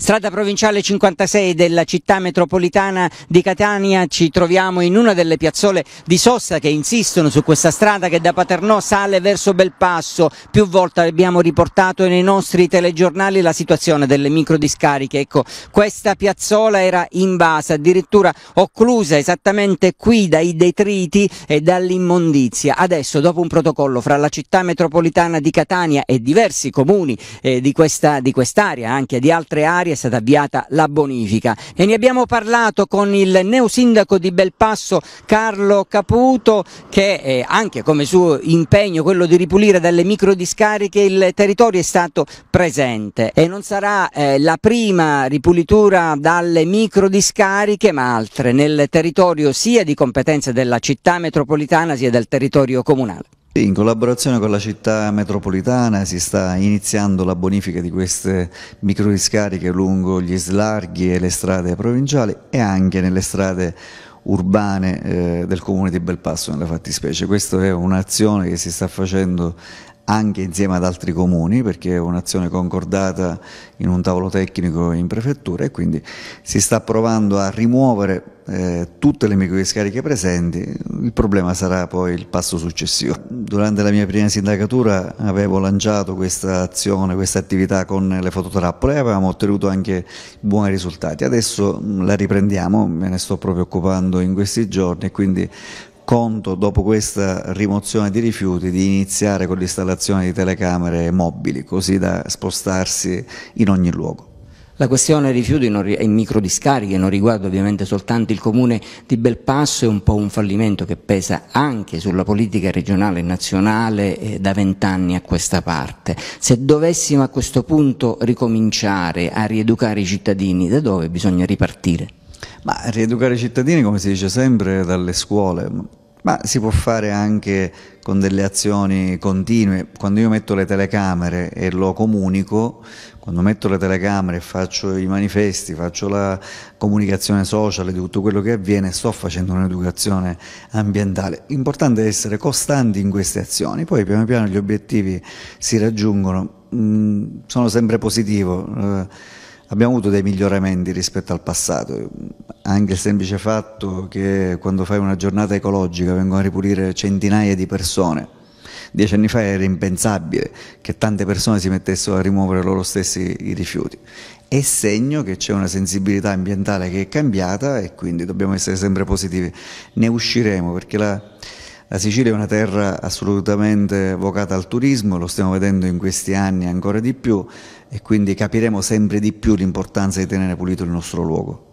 Strada provinciale 56 della città metropolitana di Catania, ci troviamo in una delle piazzole di sosta che insistono su questa strada che da Paternò sale verso Belpasso. Più volte abbiamo riportato nei nostri telegiornali la situazione delle microdiscariche. Ecco, questa piazzola era invasa, addirittura occlusa esattamente qui dai detriti e dall'immondizia. Adesso, dopo un protocollo fra la città metropolitana di Catania e diversi comuni eh, di quest'area, quest anche di altre aree, Solidarietà è stata avviata la bonifica e ne abbiamo parlato con il neosindaco di Belpasso Carlo Caputo che eh, anche come suo impegno quello di ripulire dalle microdiscariche il territorio è stato presente e non sarà eh, la prima ripulitura dalle microdiscariche ma altre nel territorio sia di competenza della città metropolitana sia del territorio comunale in collaborazione con la città metropolitana si sta iniziando la bonifica di queste microdiscariche lungo gli slarghi e le strade provinciali e anche nelle strade urbane eh, del comune di Belpasso nella fattispecie. Questa è un'azione che si sta facendo anche insieme ad altri comuni perché è un'azione concordata in un tavolo tecnico in prefettura e quindi si sta provando a rimuovere eh, tutte le microdiscariche presenti, il problema sarà poi il passo successivo durante la mia prima sindacatura avevo lanciato questa azione, questa attività con le fototrappole e avevamo ottenuto anche buoni risultati. Adesso mm, la riprendiamo, me ne sto proprio occupando in questi giorni e quindi conto dopo questa rimozione di rifiuti di iniziare con l'installazione di telecamere mobili così da spostarsi in ogni luogo. La questione rifiuti non, e microdiscariche non riguarda ovviamente soltanto il comune di Belpasso, è un po' un fallimento che pesa anche sulla politica regionale e nazionale eh, da vent'anni a questa parte. Se dovessimo a questo punto ricominciare a rieducare i cittadini, da dove bisogna ripartire? Ma rieducare i cittadini, come si dice sempre, dalle scuole. Ma si può fare anche con delle azioni continue. Quando io metto le telecamere e lo comunico, quando metto le telecamere e faccio i manifesti, faccio la comunicazione sociale di tutto quello che avviene, sto facendo un'educazione ambientale. L'importante è essere costanti in queste azioni, poi piano piano gli obiettivi si raggiungono. Mm, sono sempre positivo, eh, abbiamo avuto dei miglioramenti rispetto al passato anche il semplice fatto che quando fai una giornata ecologica vengono a ripulire centinaia di persone. Dieci anni fa era impensabile che tante persone si mettessero a rimuovere loro stessi i rifiuti. È segno che c'è una sensibilità ambientale che è cambiata e quindi dobbiamo essere sempre positivi. Ne usciremo perché la, la Sicilia è una terra assolutamente vocata al turismo, lo stiamo vedendo in questi anni ancora di più e quindi capiremo sempre di più l'importanza di tenere pulito il nostro luogo.